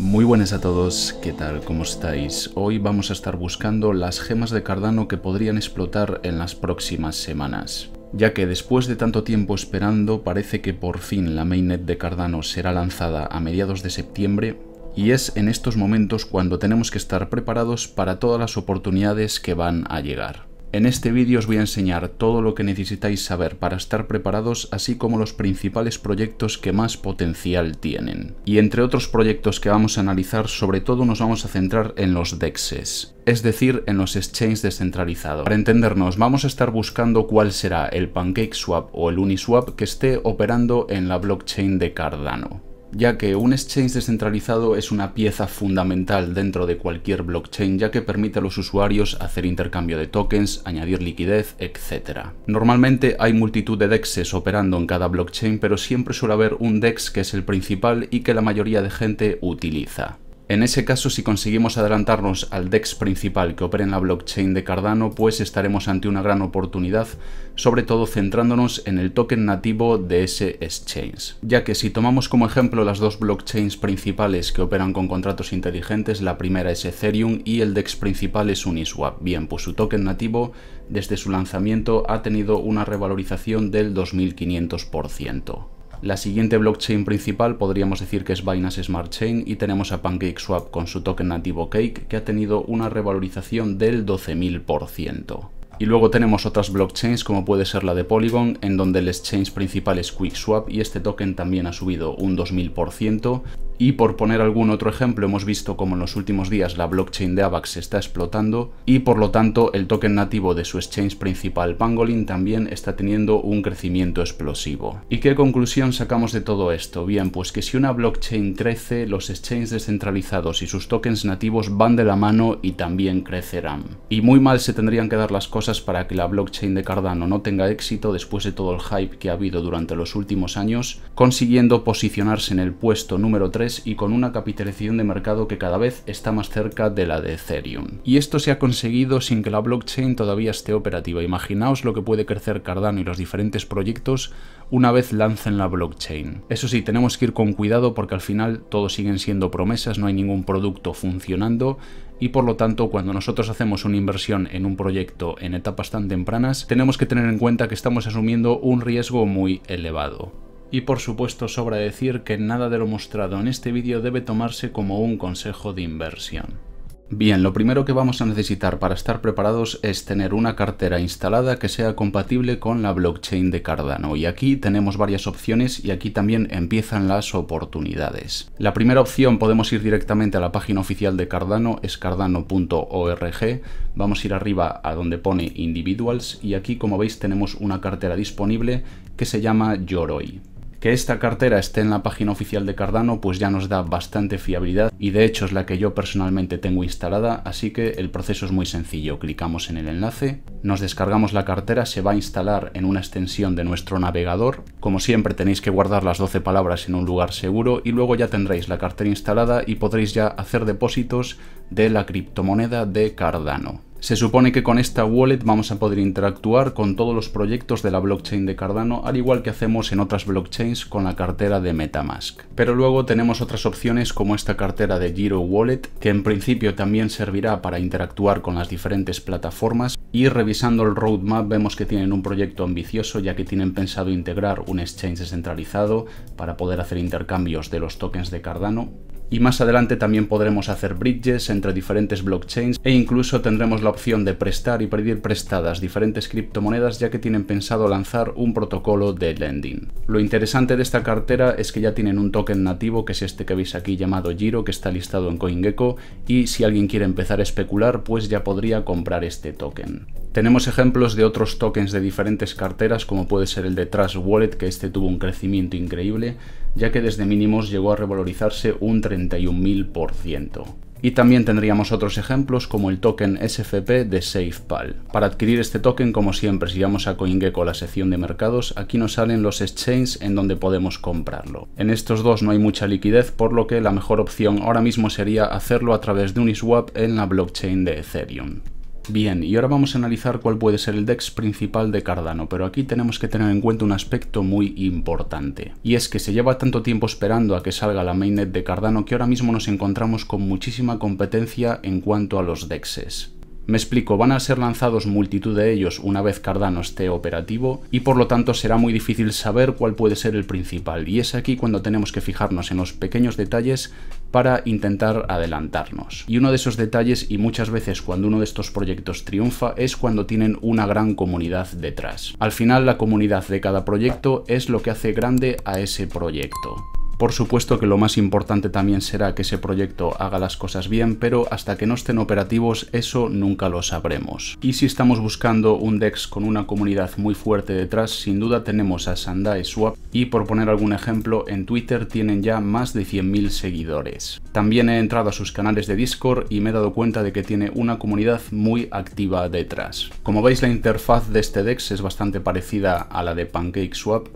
Muy buenas a todos, ¿qué tal? ¿Cómo estáis? Hoy vamos a estar buscando las gemas de Cardano que podrían explotar en las próximas semanas. Ya que después de tanto tiempo esperando, parece que por fin la mainnet de Cardano será lanzada a mediados de septiembre, y es en estos momentos cuando tenemos que estar preparados para todas las oportunidades que van a llegar. En este vídeo os voy a enseñar todo lo que necesitáis saber para estar preparados, así como los principales proyectos que más potencial tienen. Y entre otros proyectos que vamos a analizar, sobre todo nos vamos a centrar en los dexes, es decir, en los exchanges descentralizados. Para entendernos, vamos a estar buscando cuál será el PancakeSwap o el Uniswap que esté operando en la blockchain de Cardano ya que un exchange descentralizado es una pieza fundamental dentro de cualquier blockchain ya que permite a los usuarios hacer intercambio de tokens, añadir liquidez, etc. Normalmente hay multitud de dexes operando en cada blockchain pero siempre suele haber un DEX que es el principal y que la mayoría de gente utiliza. En ese caso, si conseguimos adelantarnos al DEX principal que opera en la blockchain de Cardano, pues estaremos ante una gran oportunidad, sobre todo centrándonos en el token nativo de ese exchange. Ya que si tomamos como ejemplo las dos blockchains principales que operan con contratos inteligentes, la primera es Ethereum y el DEX principal es Uniswap. Bien, pues su token nativo desde su lanzamiento ha tenido una revalorización del 2500%. La siguiente blockchain principal podríamos decir que es Binance Smart Chain y tenemos a PancakeSwap con su token nativo Cake que ha tenido una revalorización del 12.000%. Y luego tenemos otras blockchains como puede ser la de Polygon, en donde el exchange principal es QuickSwap y este token también ha subido un 2000%, y por poner algún otro ejemplo, hemos visto como en los últimos días la blockchain de AVAX se está explotando y por lo tanto el token nativo de su exchange principal Pangolin también está teniendo un crecimiento explosivo. ¿Y qué conclusión sacamos de todo esto? Bien, pues que si una blockchain crece, los exchanges descentralizados y sus tokens nativos van de la mano y también crecerán. Y muy mal se tendrían que dar las cosas para que la blockchain de Cardano no tenga éxito después de todo el hype que ha habido durante los últimos años, consiguiendo posicionarse en el puesto número 3 y con una capitalización de mercado que cada vez está más cerca de la de Ethereum. Y esto se ha conseguido sin que la blockchain todavía esté operativa. Imaginaos lo que puede crecer Cardano y los diferentes proyectos una vez lancen la blockchain. Eso sí, tenemos que ir con cuidado porque al final todos siguen siendo promesas, no hay ningún producto funcionando y por lo tanto cuando nosotros hacemos una inversión en un proyecto en etapas tan tempranas tenemos que tener en cuenta que estamos asumiendo un riesgo muy elevado. Y por supuesto sobra decir que nada de lo mostrado en este vídeo debe tomarse como un consejo de inversión. Bien, lo primero que vamos a necesitar para estar preparados es tener una cartera instalada que sea compatible con la blockchain de Cardano y aquí tenemos varias opciones y aquí también empiezan las oportunidades. La primera opción podemos ir directamente a la página oficial de Cardano, es cardano.org, vamos a ir arriba a donde pone individuals y aquí como veis tenemos una cartera disponible que se llama Yoroi. Que esta cartera esté en la página oficial de Cardano pues ya nos da bastante fiabilidad y de hecho es la que yo personalmente tengo instalada, así que el proceso es muy sencillo. Clicamos en el enlace, nos descargamos la cartera, se va a instalar en una extensión de nuestro navegador. Como siempre tenéis que guardar las 12 palabras en un lugar seguro y luego ya tendréis la cartera instalada y podréis ya hacer depósitos de la criptomoneda de Cardano. Se supone que con esta wallet vamos a poder interactuar con todos los proyectos de la blockchain de Cardano, al igual que hacemos en otras blockchains con la cartera de Metamask. Pero luego tenemos otras opciones como esta cartera de Giro Wallet, que en principio también servirá para interactuar con las diferentes plataformas, y revisando el roadmap vemos que tienen un proyecto ambicioso ya que tienen pensado integrar un exchange descentralizado para poder hacer intercambios de los tokens de Cardano, y más adelante también podremos hacer bridges entre diferentes blockchains e incluso tendremos la opción de prestar y pedir prestadas diferentes criptomonedas ya que tienen pensado lanzar un protocolo de lending. Lo interesante de esta cartera es que ya tienen un token nativo que es este que veis aquí llamado Giro que está listado en CoinGecko y si alguien quiere empezar a especular pues ya podría comprar este token. Tenemos ejemplos de otros tokens de diferentes carteras como puede ser el de Trust Wallet que este tuvo un crecimiento increíble ya que desde mínimos llegó a revalorizarse un 31.000%. Y también tendríamos otros ejemplos como el token SFP de SafePal. Para adquirir este token, como siempre, si vamos a CoinGecko la sección de mercados, aquí nos salen los exchanges en donde podemos comprarlo. En estos dos no hay mucha liquidez, por lo que la mejor opción ahora mismo sería hacerlo a través de un swap en la blockchain de Ethereum. Bien, y ahora vamos a analizar cuál puede ser el DEX principal de Cardano, pero aquí tenemos que tener en cuenta un aspecto muy importante. Y es que se lleva tanto tiempo esperando a que salga la mainnet de Cardano que ahora mismo nos encontramos con muchísima competencia en cuanto a los DEXes. Me explico, van a ser lanzados multitud de ellos una vez Cardano esté operativo y por lo tanto será muy difícil saber cuál puede ser el principal y es aquí cuando tenemos que fijarnos en los pequeños detalles para intentar adelantarnos. Y uno de esos detalles y muchas veces cuando uno de estos proyectos triunfa es cuando tienen una gran comunidad detrás. Al final la comunidad de cada proyecto es lo que hace grande a ese proyecto. Por supuesto que lo más importante también será que ese proyecto haga las cosas bien, pero hasta que no estén operativos eso nunca lo sabremos. Y si estamos buscando un DEX con una comunidad muy fuerte detrás, sin duda tenemos a Sandai Swap y por poner algún ejemplo, en Twitter tienen ya más de 100.000 seguidores. También he entrado a sus canales de Discord y me he dado cuenta de que tiene una comunidad muy activa detrás. Como veis la interfaz de este DEX es bastante parecida a la de PancakeSwap,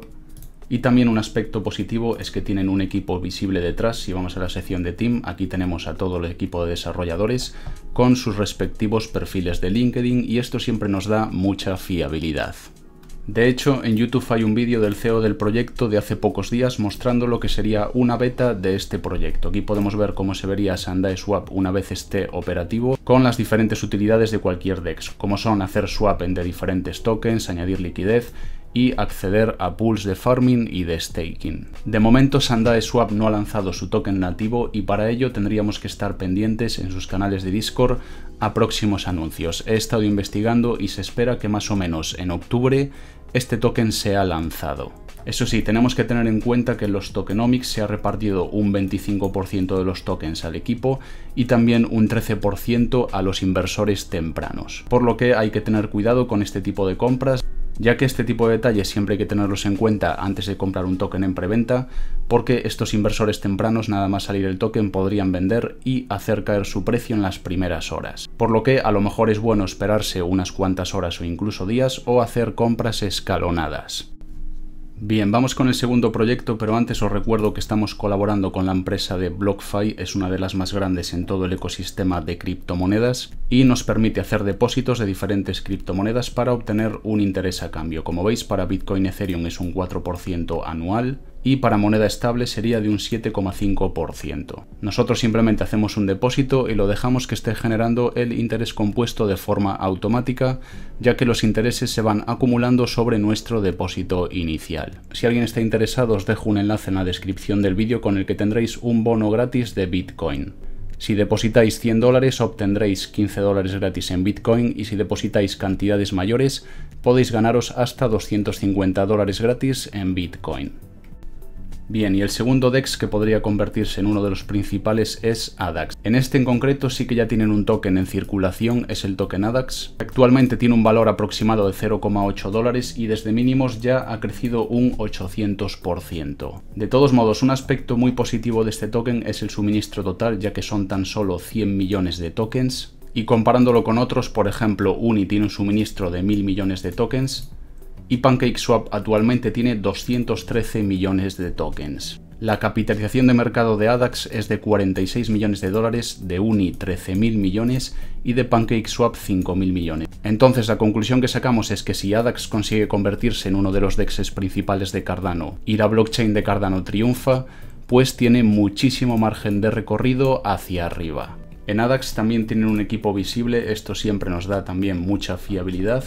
y también un aspecto positivo es que tienen un equipo visible detrás. Si vamos a la sección de Team, aquí tenemos a todo el equipo de desarrolladores con sus respectivos perfiles de LinkedIn y esto siempre nos da mucha fiabilidad. De hecho, en YouTube hay un vídeo del CEO del proyecto de hace pocos días mostrando lo que sería una beta de este proyecto. Aquí podemos ver cómo se vería Sandai Swap una vez esté operativo con las diferentes utilidades de cualquier DEX, como son hacer swap entre diferentes tokens, añadir liquidez y acceder a pools de farming y de staking. De momento Sandae Swap no ha lanzado su token nativo y para ello tendríamos que estar pendientes en sus canales de Discord a próximos anuncios. He estado investigando y se espera que más o menos en octubre este token sea lanzado. Eso sí, tenemos que tener en cuenta que en los tokenomics se ha repartido un 25% de los tokens al equipo y también un 13% a los inversores tempranos, por lo que hay que tener cuidado con este tipo de compras ya que este tipo de detalles siempre hay que tenerlos en cuenta antes de comprar un token en preventa, porque estos inversores tempranos nada más salir el token podrían vender y hacer caer su precio en las primeras horas. Por lo que a lo mejor es bueno esperarse unas cuantas horas o incluso días o hacer compras escalonadas. Bien, vamos con el segundo proyecto, pero antes os recuerdo que estamos colaborando con la empresa de BlockFi, es una de las más grandes en todo el ecosistema de criptomonedas y nos permite hacer depósitos de diferentes criptomonedas para obtener un interés a cambio. Como veis, para Bitcoin Ethereum es un 4% anual, y para moneda estable sería de un 7,5%. Nosotros simplemente hacemos un depósito y lo dejamos que esté generando el interés compuesto de forma automática, ya que los intereses se van acumulando sobre nuestro depósito inicial. Si alguien está interesado os dejo un enlace en la descripción del vídeo con el que tendréis un bono gratis de Bitcoin. Si depositáis 100 dólares obtendréis 15 dólares gratis en Bitcoin y si depositáis cantidades mayores podéis ganaros hasta 250 dólares gratis en Bitcoin. Bien, y el segundo DEX que podría convertirse en uno de los principales es ADAX. En este en concreto sí que ya tienen un token en circulación, es el token ADAX. Actualmente tiene un valor aproximado de 0,8 dólares y desde mínimos ya ha crecido un 800%. De todos modos, un aspecto muy positivo de este token es el suministro total, ya que son tan solo 100 millones de tokens. Y comparándolo con otros, por ejemplo, Uni tiene un suministro de 1000 millones de tokens, y PancakeSwap actualmente tiene 213 millones de tokens. La capitalización de mercado de ADAX es de 46 millones de dólares, de UNI 13.000 millones y de PancakeSwap 5.000 millones. Entonces la conclusión que sacamos es que si ADAX consigue convertirse en uno de los dexes principales de Cardano y la blockchain de Cardano triunfa, pues tiene muchísimo margen de recorrido hacia arriba. En ADAX también tienen un equipo visible, esto siempre nos da también mucha fiabilidad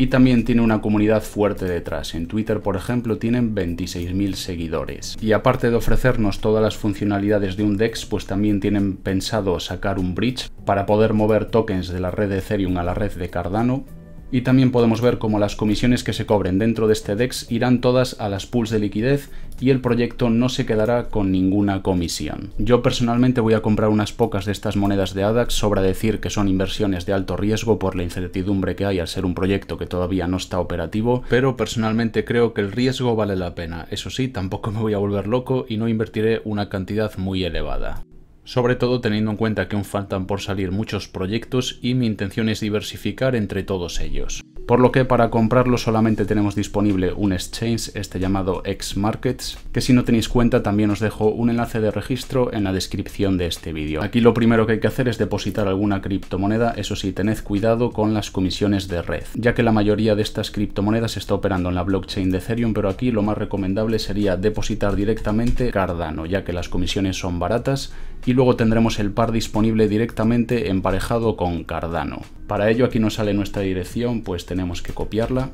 y también tiene una comunidad fuerte detrás. En Twitter, por ejemplo, tienen 26.000 seguidores. Y aparte de ofrecernos todas las funcionalidades de un DEX, pues también tienen pensado sacar un bridge para poder mover tokens de la red de Ethereum a la red de Cardano y también podemos ver cómo las comisiones que se cobren dentro de este DEX irán todas a las pools de liquidez y el proyecto no se quedará con ninguna comisión. Yo personalmente voy a comprar unas pocas de estas monedas de ADAX, sobra decir que son inversiones de alto riesgo por la incertidumbre que hay al ser un proyecto que todavía no está operativo, pero personalmente creo que el riesgo vale la pena. Eso sí, tampoco me voy a volver loco y no invertiré una cantidad muy elevada sobre todo teniendo en cuenta que aún faltan por salir muchos proyectos y mi intención es diversificar entre todos ellos. Por lo que para comprarlo solamente tenemos disponible un exchange, este llamado Xmarkets, que si no tenéis cuenta también os dejo un enlace de registro en la descripción de este vídeo. Aquí lo primero que hay que hacer es depositar alguna criptomoneda, eso sí, tened cuidado con las comisiones de red, ya que la mayoría de estas criptomonedas está operando en la blockchain de Ethereum, pero aquí lo más recomendable sería depositar directamente Cardano, ya que las comisiones son baratas y luego tendremos el par disponible directamente emparejado con Cardano. Para ello aquí nos sale nuestra dirección, pues tenemos que copiarla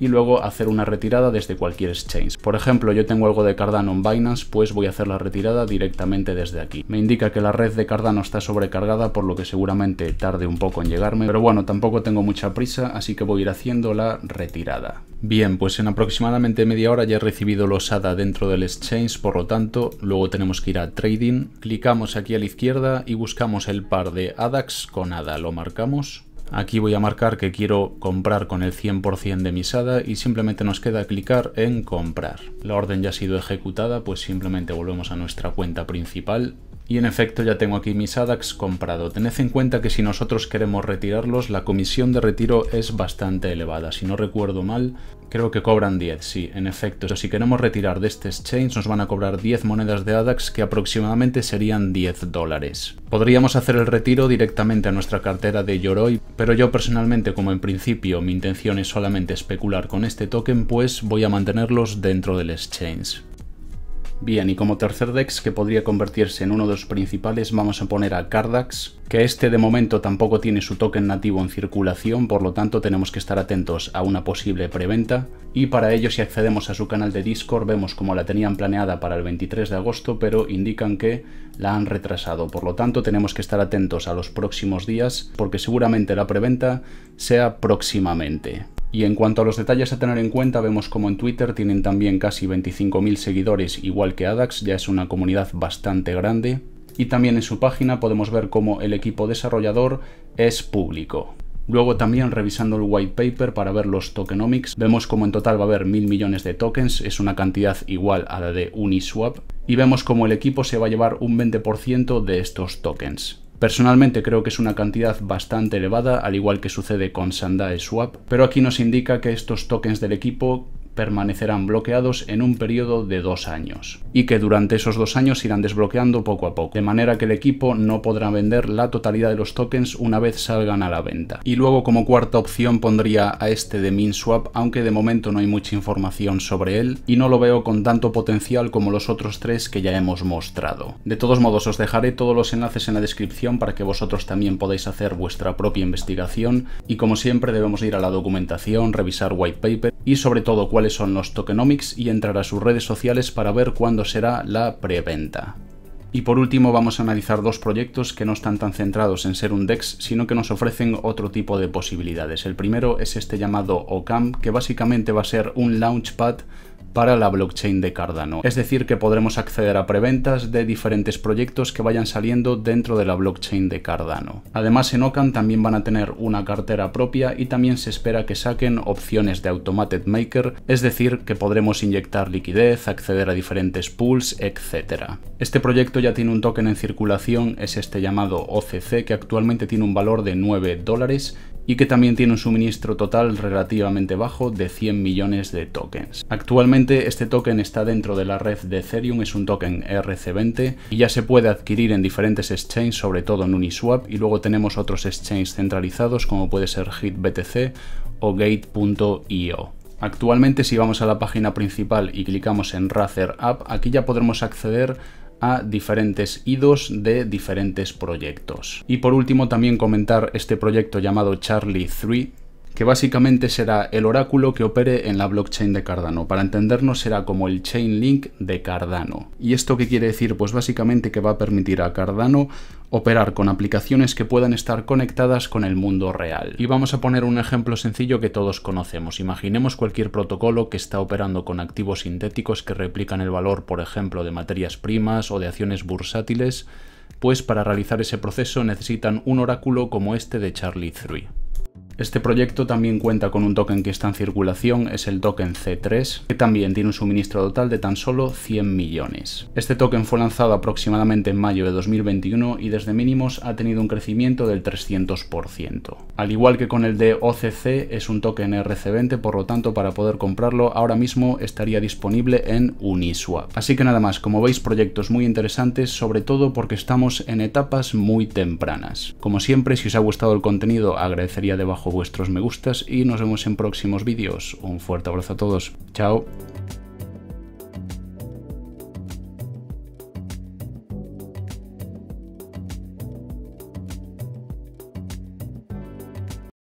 y luego hacer una retirada desde cualquier exchange. Por ejemplo, yo tengo algo de Cardano en Binance, pues voy a hacer la retirada directamente desde aquí. Me indica que la red de Cardano está sobrecargada, por lo que seguramente tarde un poco en llegarme, pero bueno, tampoco tengo mucha prisa, así que voy a ir haciendo la retirada. Bien, pues en aproximadamente media hora ya he recibido los ADA dentro del exchange, por lo tanto, luego tenemos que ir a Trading, clicamos aquí a la izquierda y buscamos el par de ADAX con ADA, lo marcamos Aquí voy a marcar que quiero comprar con el 100% de mi SADA y simplemente nos queda clicar en comprar. La orden ya ha sido ejecutada, pues simplemente volvemos a nuestra cuenta principal y en efecto ya tengo aquí mis ADAX comprado. Tened en cuenta que si nosotros queremos retirarlos, la comisión de retiro es bastante elevada. Si no recuerdo mal, creo que cobran 10, sí, en efecto. si queremos retirar de este exchange, nos van a cobrar 10 monedas de ADAX, que aproximadamente serían 10 dólares. Podríamos hacer el retiro directamente a nuestra cartera de Yoroi, pero yo personalmente, como en principio mi intención es solamente especular con este token, pues voy a mantenerlos dentro del exchange. Bien, y como tercer Dex que podría convertirse en uno de los principales vamos a poner a Cardax, que este de momento tampoco tiene su token nativo en circulación, por lo tanto tenemos que estar atentos a una posible preventa, y para ello si accedemos a su canal de Discord vemos como la tenían planeada para el 23 de agosto, pero indican que la han retrasado, por lo tanto tenemos que estar atentos a los próximos días, porque seguramente la preventa sea próximamente. Y en cuanto a los detalles a tener en cuenta, vemos como en Twitter tienen también casi 25.000 seguidores, igual que ADAX, ya es una comunidad bastante grande. Y también en su página podemos ver cómo el equipo desarrollador es público. Luego también revisando el white paper para ver los tokenomics, vemos como en total va a haber mil millones de tokens, es una cantidad igual a la de Uniswap, y vemos como el equipo se va a llevar un 20% de estos tokens. Personalmente creo que es una cantidad bastante elevada, al igual que sucede con Sandae Swap, pero aquí nos indica que estos tokens del equipo permanecerán bloqueados en un periodo de dos años, y que durante esos dos años irán desbloqueando poco a poco, de manera que el equipo no podrá vender la totalidad de los tokens una vez salgan a la venta. Y luego como cuarta opción pondría a este de MinSwap, aunque de momento no hay mucha información sobre él, y no lo veo con tanto potencial como los otros tres que ya hemos mostrado. De todos modos, os dejaré todos los enlaces en la descripción para que vosotros también podáis hacer vuestra propia investigación, y como siempre debemos ir a la documentación, revisar white paper, y sobre todo cuáles son los tokenomics y entrar a sus redes sociales para ver cuándo será la preventa. Y por último vamos a analizar dos proyectos que no están tan centrados en ser un DEX, sino que nos ofrecen otro tipo de posibilidades. El primero es este llamado OCAM, que básicamente va a ser un launchpad para la blockchain de Cardano. Es decir, que podremos acceder a preventas de diferentes proyectos que vayan saliendo dentro de la blockchain de Cardano. Además, en Ocan también van a tener una cartera propia y también se espera que saquen opciones de Automated Maker, es decir, que podremos inyectar liquidez, acceder a diferentes pools, etc. Este proyecto ya tiene un token en circulación, es este llamado OCC, que actualmente tiene un valor de 9 dólares y que también tiene un suministro total relativamente bajo de 100 millones de tokens. Actualmente este token está dentro de la red de Ethereum, es un token RC20 y ya se puede adquirir en diferentes exchanges, sobre todo en Uniswap, y luego tenemos otros exchanges centralizados como puede ser HitBTC o Gate.io. Actualmente si vamos a la página principal y clicamos en Razer App, aquí ya podremos acceder a diferentes idos de diferentes proyectos. Y por último también comentar este proyecto llamado Charlie 3, que básicamente será el oráculo que opere en la blockchain de Cardano. Para entendernos será como el Chainlink de Cardano. ¿Y esto qué quiere decir? Pues básicamente que va a permitir a Cardano operar con aplicaciones que puedan estar conectadas con el mundo real. Y vamos a poner un ejemplo sencillo que todos conocemos. Imaginemos cualquier protocolo que está operando con activos sintéticos que replican el valor, por ejemplo, de materias primas o de acciones bursátiles, pues para realizar ese proceso necesitan un oráculo como este de Charlie three este proyecto también cuenta con un token que está en circulación, es el token C3, que también tiene un suministro total de tan solo 100 millones. Este token fue lanzado aproximadamente en mayo de 2021 y desde mínimos ha tenido un crecimiento del 300%. Al igual que con el de OCC, es un token RC20, por lo tanto para poder comprarlo ahora mismo estaría disponible en Uniswap. Así que nada más, como veis proyectos muy interesantes, sobre todo porque estamos en etapas muy tempranas. Como siempre, si os ha gustado el contenido agradecería debajo vuestros me gustas y nos vemos en próximos vídeos. Un fuerte abrazo a todos. Chao.